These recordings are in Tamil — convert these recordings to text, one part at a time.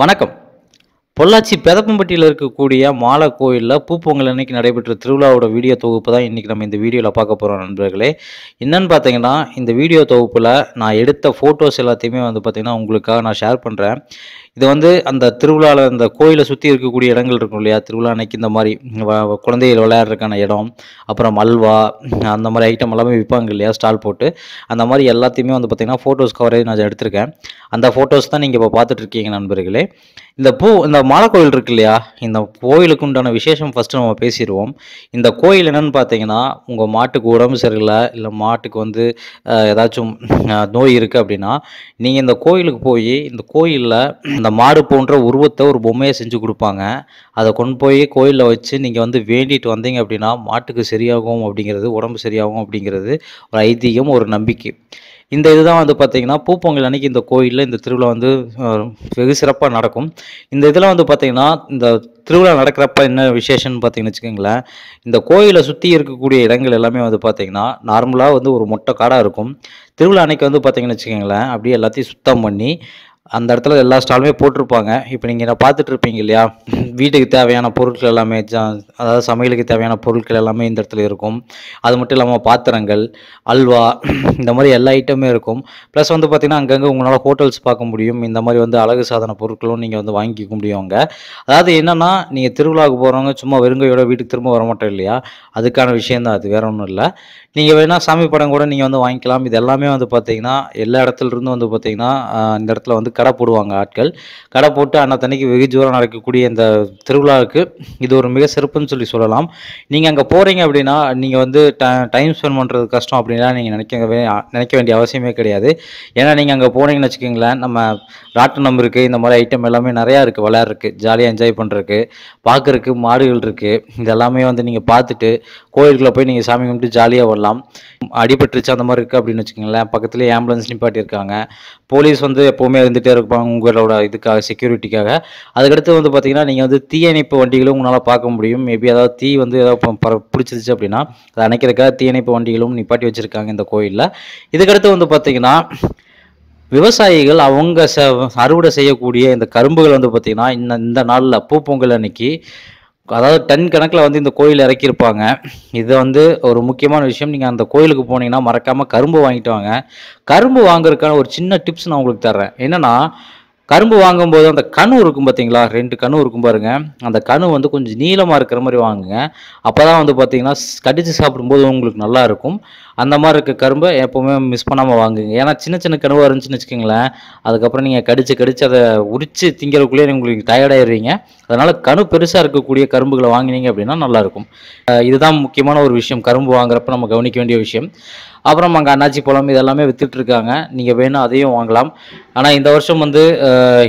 வணக்கம் பொள்ளாச்சி பெதப்பம்பட்டியில் இருக்கக்கூடிய மாலை கோயிலில் பூப்பொங்கல் அன்னைக்கு நடைபெற்ற திருவிழாவோட வீடியோ தொகுப்பு தான் இன்றைக்கி நம்ம இந்த வீடியோவில் பார்க்க போகிறோம் நண்பர்களே என்னென்னு பார்த்தீங்கன்னா இந்த வீடியோ தொகுப்பில் நான் எடுத்த ஃபோட்டோஸ் எல்லாத்தையுமே வந்து பார்த்திங்கன்னா உங்களுக்காக நான் ஷேர் பண்ணுறேன் இது வந்து அந்த திருவிழாவில் அந்த கோயிலை சுற்றி இருக்கக்கூடிய இடங்கள் இருக்கும் இல்லையா திருவிழா அன்னைக்கு இந்த மாதிரி குழந்தைகள் விளையாடுறதுக்கான இடம் அப்புறம் அல்வா அந்த மாதிரி ஐட்டம் எல்லாமே விற்பாங்க இல்லையா ஸ்டால் போட்டு அந்த மாதிரி எல்லாத்தையுமே வந்து பார்த்திங்கன்னா ஃபோட்டோஸ் கவரேஜ் நான் எடுத்திருக்கேன் அந்த ஃபோட்டோஸ் தான் நீங்கள் இப்போ பார்த்துட்ருக்கீங்க நண்பர்களே இந்த பூ இந்த மாலை கோயில் இருக்கு இல்லையா இந்த கோயிலுக்கு உண்டான விசேஷம் ஃபஸ்ட்டு நம்ம பேசிடுவோம் இந்த கோயில் என்னென்னு பார்த்தீங்கன்னா உங்கள் மாட்டுக்கு உடம்பு சரியில்லை இல்லை மாட்டுக்கு வந்து ஏதாச்சும் நோய் இருக்குது அப்படின்னா நீங்கள் இந்த கோயிலுக்கு போய் இந்த கோயிலில் இந்த மாடு போன்ற உருவத்தை ஒரு பொம்மையை செஞ்சு கொடுப்பாங்க அதை கொண்டு போய் கோயிலில் வச்சு நீங்கள் வந்து வேண்டிட்டு வந்தீங்க அப்படின்னா மாட்டுக்கு சரியாகும் அப்படிங்கிறது உடம்பு சரியாகும் அப்படிங்கிறது ஒரு ஐதீகம் ஒரு நம்பிக்கை இந்த இதுதான் வந்து பார்த்திங்கன்னா பூப்பொங்கல் அன்றைக்கி இந்த கோயிலில் இந்த திருவிழா வந்து வெகு சிறப்பாக நடக்கும் இந்த இதில் வந்து பார்த்திங்கன்னா இந்த திருவிழா நடக்கிறப்ப என்ன விசேஷம்னு பார்த்தீங்கன்னு வச்சுக்கோங்களேன் இந்த கோயிலை சுற்றி இருக்கக்கூடிய இடங்கள் எல்லாமே வந்து பார்த்திங்கன்னா நார்மலாக வந்து ஒரு மொட்டை காடாக இருக்கும் திருவிழா அன்னைக்கு வந்து பார்த்திங்கன்னு வச்சுக்கோங்களேன் அப்படியே எல்லாத்தையும் சுத்தம் பண்ணி அந்த இடத்துல எல்லா ஸ்டாலுமே போட்டிருப்பாங்க இப்போ நீங்கள் நான் பார்த்துட்ருப்பீங்க இல்லையா வீட்டுக்கு தேவையான பொருட்கள் எல்லாமே அதாவது சமையலுக்கு தேவையான பொருட்கள் எல்லாமே இந்த இடத்துல இருக்கும் அது மட்டும் இல்லாமல் பாத்திரங்கள் அல்வா இந்த மாதிரி எல்லா ஐட்டமே இருக்கும் ப்ளஸ் வந்து பார்த்திங்கன்னா அங்கங்கே உங்களால் ஹோட்டல்ஸ் பார்க்க முடியும் இந்த மாதிரி வந்து அழகு சாதன பொருட்களும் நீங்கள் வந்து வாங்கிக்க முடியும் அங்கே அதாவது என்னென்னா நீங்கள் திருவிழாவுக்கு போகிறவங்க சும்மா வெறுங்கையோட வீட்டுக்கு திரும்ப வர மாட்டோம் இல்லையா அதுக்கான விஷயந்தான் அது வேற ஒன்றும் இல்லை நீங்கள் வேணால் சாமி படம் கூட நீங்கள் வந்து வாங்கிக்கலாம் இது எல்லாமே வந்து பார்த்திங்கன்னா எல்லா இடத்துலருந்தும் வந்து பார்த்திங்கன்னா இந்த இடத்துல வந்து கடை போடுவாங்க ஆட்கள் கடை போட்டு அன்னத்தன்னைக்கு வெகு ஜூரம் நடக்கக்கூடிய இந்த திருவிழாவுக்கு இது ஒரு மிக சிறப்புன்னு சொல்லி சொல்லலாம் நீங்கள் அங்கே போகிறீங்க அப்படின்னா நீங்கள் வந்து டைம் ஸ்பெண்ட் பண்ணுறது கஷ்டம் அப்படின்லாம் நீங்கள் நினைக்க நினைக்க வேண்டிய அவசியமே கிடையாது ஏன்னா நீங்கள் அங்கே போனீங்கன்னு வச்சுக்கோங்களேன் நம்ம நம்பர் இருக்குது இந்த மாதிரி ஐட்டம் எல்லாமே நிறையா இருக்குது விளையாடுறதுக்கு ஜாலியாக என்ஜாய் பண்ணுறதுக்கு பார்க்குறக்கு மாடுகள் இருக்குது இது எல்லாமே வந்து நீங்கள் பார்த்துட்டு கோயிலுக்குள்ளே போய் நீங்கள் சாமி கும்பிட்டு ஜாலியாக வரலாம் அடிபட்டுருச்சு அந்த மாதிரி இருக்குது அப்படின்னு வச்சுக்கோங்களேன் பக்கத்துலேயே ஆம்புலன்ஸ் நிப்பாட்டியிருக்காங்க போலீஸ் வந்து எப்போவுமே இருந்துட்டு போயிட்டே இருப்பாங்க உங்களோட இதுக்காக செக்யூரிட்டிக்காக அதுக்கடுத்து வந்து பார்த்தீங்கன்னா நீங்கள் வந்து தீயணைப்பு வண்டிகளும் உங்களால் பார்க்க முடியும் மேபி ஏதாவது தீ வந்து ஏதாவது பிடிச்சிருச்சு அப்படின்னா அதை அணைக்கிறதுக்காக தீயணைப்பு வண்டிகளும் நிப்பாட்டி வச்சுருக்காங்க இந்த கோயிலில் இதுக்கடுத்து வந்து பார்த்தீங்கன்னா விவசாயிகள் அவங்க அறுவடை செய்யக்கூடிய இந்த கரும்புகள் வந்து பார்த்திங்கன்னா இந்த இந்த நாளில் பொங்கல் அன்னைக்கு அதாவது டன் கணக்கில் வந்து இந்த கோயில் இறக்கியிருப்பாங்க இது வந்து ஒரு முக்கியமான விஷயம் நீங்கள் அந்த கோயிலுக்கு போனீங்கன்னா மறக்காமல் கரும்பு வாங்கிட்டு வாங்க கரும்பு வாங்குறதுக்கான ஒரு சின்ன டிப்ஸ் நான் உங்களுக்கு தர்றேன் என்னென்னா கரும்பு வாங்கும்போது அந்த கணு இருக்கும் பார்த்தீங்களா ரெண்டு கணு இருக்கும் பாருங்க அந்த கணு வந்து கொஞ்சம் நீளமாக இருக்கிற மாதிரி வாங்குங்க அப்போ தான் வந்து பார்த்தீங்கன்னா கடித்து சாப்பிடும்போது உங்களுக்கு நல்லா இருக்கும் அந்த மாதிரி இருக்க கரும்பை எப்போவுமே மிஸ் பண்ணாமல் வாங்குங்க ஏன்னா சின்ன சின்ன கணுவாக இருந்துச்சுன்னு வச்சுக்கோங்களேன் அதுக்கப்புறம் நீங்கள் கடித்து கடித்து அதை உரித்து திங்கிறதுக்குள்ளேயே உங்களுக்கு டயர்டாயிடுறீங்க அதனால் கணு பெருசாக இருக்கக்கூடிய கரும்புகளை வாங்கினீங்க அப்படின்னா நல்லாயிருக்கும் இதுதான் முக்கியமான ஒரு விஷயம் கரும்பு வாங்குறப்ப நம்ம கவனிக்க வேண்டிய விஷயம் அப்புறம் அங்கே அண்ணாச்சி பழம் இதெல்லாமே விற்றுட்ருக்காங்க நீங்கள் வேணும் அதையும் வாங்கலாம் ஆனால் இந்த வருஷம் வந்து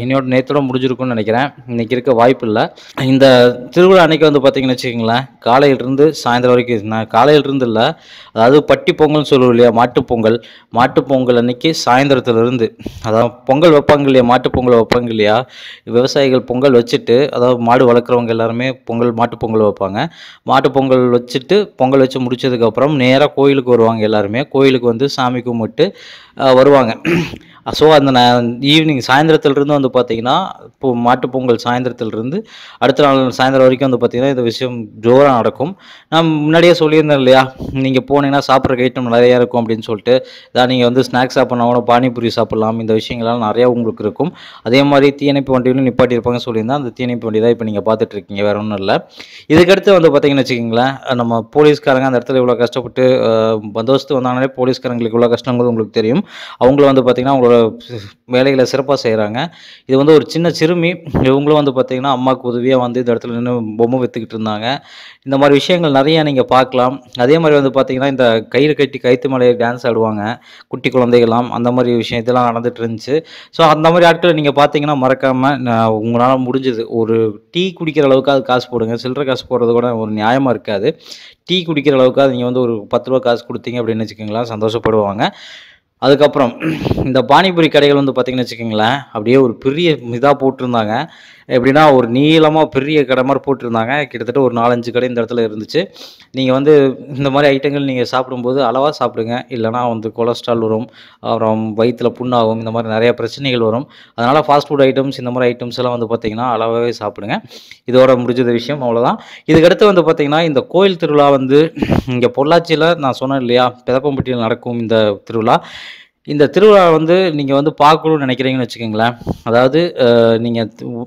இன்னோட நேற்றோட முடிஞ்சிருக்கும்னு நினைக்கிறேன் இன்றைக்கி இருக்க வாய்ப்பு இல்லை இந்த திருவிழா அன்னைக்கு வந்து பார்த்தீங்கன்னு வச்சுக்கோங்களேன் காலையிலிருந்து சாயந்தரம் வரைக்கும் நான் காலையிலிருந்து இல்லை அதாவது பட்டி பொங்கல்னு சொல்லுவோம் இல்லையா மாட்டுப்பொங்கல் மாட்டுப்பொங்கல் அன்னைக்கு சாயந்தரத்துலேருந்து அதாவது பொங்கல் வைப்பாங்க இல்லையா மாட்டுப்பொங்கல் வைப்பாங்க இல்லையா விவசாயிகள் பொங்கல் வச்சுட்டு அதாவது மாடு வளர்க்குறவங்க எல்லாருமே பொங்கல் மாட்டுப்பொங்கல் வைப்பாங்க மாட்டுப்பொங்கல் வச்சுட்டு பொங்கல் வச்சு முடிச்சதுக்கப்புறம் நேராக கோயிலுக்கு வருவாங்க எல்லாருமே கோயிலுக்கு வந்து சாமி கும்பிட்டு வருவாங்க ஸோ அந்த ஈவினிங் சாயந்தரத்துலேருந்து வந்து பார்த்தீங்கன்னா இப்போ பொங்கல் சாயந்தரத்துலேருந்து அடுத்த நாள் சாயந்தரம் வரைக்கும் வந்து பார்த்தீங்கன்னா இந்த விஷயம் ஜோராக நடக்கும் நான் முன்னாடியே சொல்லியிருந்தேன் இல்லையா நீங்கள் போனீங்கன்னா சாப்பிட்ற ஐட்டம் நிறையா இருக்கும் அப்படின்னு சொல்லிட்டு இதான் நீங்கள் வந்து ஸ்நாக்ஸ் சாப்பிட்னா கூட பானிபூரி சாப்பிட்லாம் இந்த விஷயங்கள்லாம் நிறையா உங்களுக்கு இருக்கும் அதே மாதிரி தீயணைப்பு வண்டியிலும் நிப்பாட்டியிருப்பாங்க சொல்லியிருந்தேன் அந்த தீயணைப்பு வண்டி தான் இப்போ நீங்கள் பார்த்துட்ருக்கீங்க வேறு ஒன்றும் இல்லை இதுக்கடுத்து வந்து பார்த்திங்கன்னு வச்சுக்கிங்களேன் நம்ம போலீஸ்காரங்க அந்த இடத்துல இவ்வளோ கஷ்டப்பட்டு பந்தோஸ்து வந்தாங்களே போலீஸ்காரங்களுக்கு இவ்வளோ கஷ்டங்கிறது உங்களுக்கு தெரியும் அவங்களும் வந்து பார்த்திங்கன்னா அவங்களோட வேலைகளை சிறப்பாக செய்கிறாங்க இது வந்து ஒரு சின்ன சிறுமி இவங்களும் வந்து பார்த்திங்கன்னா அம்மாவுக்கு உதவியாக வந்து இந்த இடத்துல நின்று பொம்மை விற்றுக்கிட்டு இருந்தாங்க இந்த மாதிரி விஷயங்கள் நிறையா நீங்கள் பார்க்கலாம் அதே மாதிரி வந்து பார்த்திங்கன்னா இந்த கயிறு கட்டி கைத்து மலையை டான்ஸ் ஆடுவாங்க குட்டி குழந்தைகள்லாம் அந்த மாதிரி விஷயம் இதெல்லாம் நடந்துட்டு இருந்துச்சு ஸோ அந்த மாதிரி ஆட்களை நீங்கள் பார்த்தீங்கன்னா மறக்காமல் உங்களால் முடிஞ்சது ஒரு டீ குடிக்கிற அளவுக்கு அது காசு போடுங்க சில்லற காசு போடுறது கூட ஒரு நியாயமாக இருக்காது டீ குடிக்கிற அளவுக்கு நீங்கள் வந்து ஒரு பத்து ரூபா காசு கொடுத்தீங்க அப்படின்னு வச்சுக்கோங்களேன் சந்தோஷப்படுவாங்க அதுக்கப்புறம் இந்த பானிபூரி கடைகள் வந்து பார்த்திங்கன்னு வச்சுக்கோங்களேன் அப்படியே ஒரு பெரிய இதாக போட்டிருந்தாங்க எப்படின்னா ஒரு நீளமாக பெரிய கடை மாதிரி போட்டிருந்தாங்க கிட்டத்தட்ட ஒரு நாலஞ்சு கடை இந்த இடத்துல இருந்துச்சு நீங்கள் வந்து இந்த மாதிரி ஐட்டங்கள் நீங்கள் சாப்பிடும்போது அளவாக சாப்பிடுங்க இல்லைனா வந்து கொலஸ்ட்ரால் வரும் அப்புறம் வயிற்றில் புண்ணாகும் இந்த மாதிரி நிறையா பிரச்சனைகள் வரும் அதனால் ஃபாஸ்ட் ஃபுட் ஐட்டம்ஸ் இந்த மாதிரி ஐட்டம்ஸ் எல்லாம் வந்து பார்த்திங்கன்னா அளவாகவே சாப்பிடுங்க இதோட முடிஞ்சது விஷயம் அவ்வளோதான் இதுக்கடுத்து வந்து பார்த்திங்கன்னா இந்த கோயில் திருவிழா வந்து இங்கே பொள்ளாச்சியில் நான் சொன்னேன் இல்லையா பெதப்பம்பட்டியில் நடக்கும் இந்த திருவிழா இந்த திருவிழா வந்து நீங்கள் வந்து பார்க்கணும்னு நினைக்கிறீங்கன்னு வச்சுக்கோங்களேன் அதாவது நீங்கள்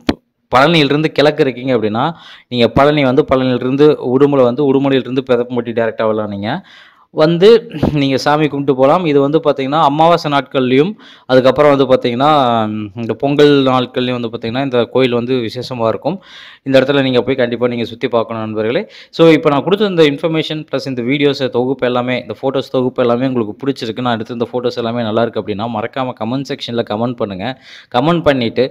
பழனியிலிருந்து கிழக்கு இருக்கீங்க அப்படின்னா நீங்கள் பழனி வந்து பழனியிலிருந்து உடுமலை வந்து உடுமலையிலிருந்து பெதப்பம்பட்டி டேரெக்டாக வரலாம் நீங்கள் வந்து நீங்கள் சாமி கும்பிட்டு போகலாம் இது வந்து பார்த்திங்கன்னா அமாவாசை நாட்கள்லையும் அதுக்கப்புறம் வந்து பார்த்திங்கன்னா இந்த பொங்கல் நாட்கள்லையும் வந்து பார்த்திங்கன்னா இந்த கோயில் வந்து விசேஷமாக இருக்கும் இந்த இடத்துல நீங்கள் போய் கண்டிப்பாக நீங்கள் சுற்றி பார்க்கணும் நண்பர்களே ஸோ இப்போ நான் கொடுத்த இந்த இன்ஃபர்மேஷன் ப்ளஸ் இந்த வீடியோஸ் தொகுப்பு எல்லாமே இந்த ஃபோட்டோஸ் தொகுப்பு எல்லாமே உங்களுக்கு பிடிச்சிருக்கு நான் எடுத்து இந்த ஃபோட்டோஸ் எல்லாமே நல்லாயிருக்கு அப்படின்னா மறக்காமல் கமெண்ட் செக்ஷனில் கமெண்ட் பண்ணுங்கள் கமெண்ட் பண்ணிவிட்டு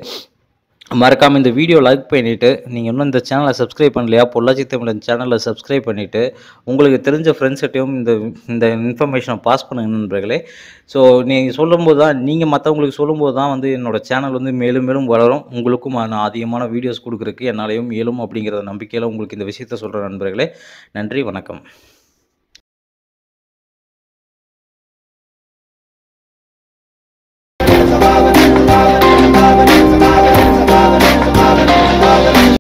மறக்காமல் இந்த வீடியோ லைக் பண்ணிவிட்டு நீங்கள் இன்னும் இந்த சேனலை சப்ஸ்கிரைப் பண்ணலையா பொள்ளாச்சி தமிழன் சேனலை சப்ஸ்கிரைப் பண்ணிவிட்டு உங்களுக்கு தெரிஞ்ச ஃப்ரெண்ட்ஸ்கிட்டையும் இந்த இந்த இன்ஃபர்மேஷனை பாஸ் பண்ணுங்க நண்பர்களே ஸோ நீங்கள் சொல்லும்போது தான் நீங்கள் மற்றவங்களுக்கு சொல்லும்போது தான் வந்து என்னோடய சேனல் வந்து மேலும் மேலும் வளரும் உங்களுக்கும் நான் அதிகமான வீடியோஸ் கொடுக்குறதுக்கு என்னாலையும் இயலும் அப்படிங்கிற நம்பிக்கையில் உங்களுக்கு இந்த விஷயத்த சொல்கிற நண்பர்களே நன்றி வணக்கம்